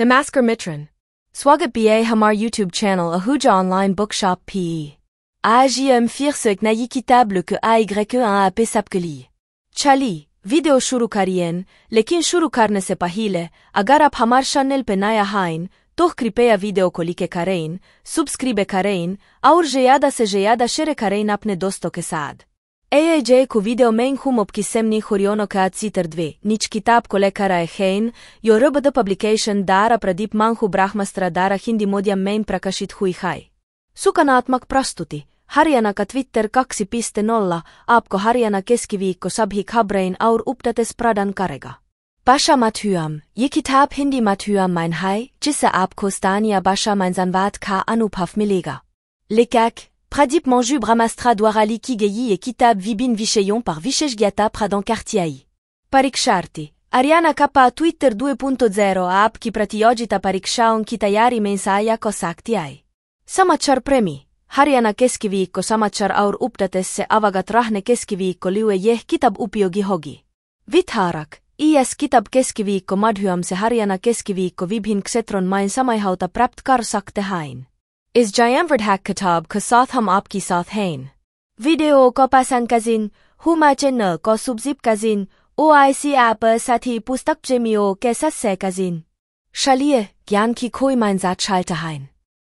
Namaskar Mitran. Swagat BA Hamar YouTube channel Ahuja Online Bookshop PE. AJM Firsek Nayikitable que AYE1 AP Sapkeli. Chali, video shuru karien, lekin shuru karne se pahile, agar ap Hamar channel pe naya hain, toh kripeya video kolike karein, subscribe karein, aur jeyada se jeyada shere karein apne dosto ke saad. AJ ko video menhum ob kisemni horiono kaj citer dve, nič kitap kole kara je hein, jo rbd publication dara pradip manhu brahmastra dara hindi modja men prakashit hui haj. Suka na atmak prastuti, harjana ka twitter kaksi piste nolla, apko harjana keski viikko sabhi kabrein aur uptates pradan karega. Basha mathyam, je kitap hindi mathyam mein hai, jisse apko stania basha mein zanvat ka anupaf miliga. Likak, Pradip Manju Brahmastra Dwarali Kigeyi et Kitab Vibin Vicheyon par Visheshgyata Kartiai. Pariksharti. Ariana Kappa Twitter 2.0 a app ki pratiyogita parikshaon kitayari mensaaja kosakti Samachar premi. Harjana keskiviikko Samachar aur updatesse avagat rahne keskiviikko liue jeh kitab upiogi hogi. Vitharak. IS kitab keskiviikko madhyamse Harjana keskiviikko vibhin ksetron main samaihauta prapt kar sakte hain. is Jayamvardhak Katab ko South Hum Apki Sath Hain. Video ko Pasan Kazin, Huma Channel ko Subzip Kazin, OIC app sathi pustak प्रेमियों के se kazin. शलिए gyan ki खोई mein जात शाल्ट hain.